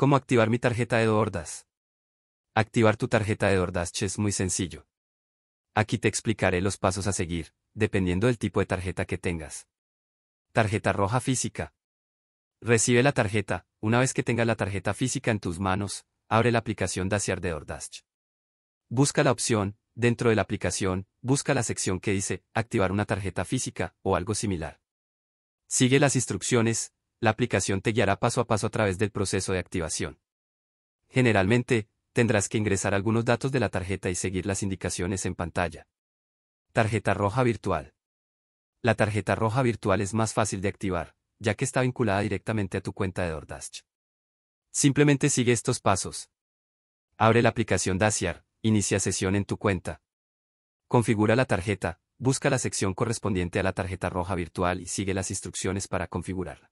¿Cómo activar mi tarjeta de DoorDash? Activar tu tarjeta de DoorDash es muy sencillo. Aquí te explicaré los pasos a seguir, dependiendo del tipo de tarjeta que tengas. Tarjeta roja física. Recibe la tarjeta, una vez que tengas la tarjeta física en tus manos, abre la aplicación Daciar de DoorDash. Busca la opción, dentro de la aplicación, busca la sección que dice Activar una tarjeta física o algo similar. Sigue las instrucciones, la aplicación te guiará paso a paso a través del proceso de activación. Generalmente, tendrás que ingresar algunos datos de la tarjeta y seguir las indicaciones en pantalla. Tarjeta roja virtual. La tarjeta roja virtual es más fácil de activar, ya que está vinculada directamente a tu cuenta de DoorDash. Simplemente sigue estos pasos. Abre la aplicación Dasiar, inicia sesión en tu cuenta. Configura la tarjeta, busca la sección correspondiente a la tarjeta roja virtual y sigue las instrucciones para configurarla.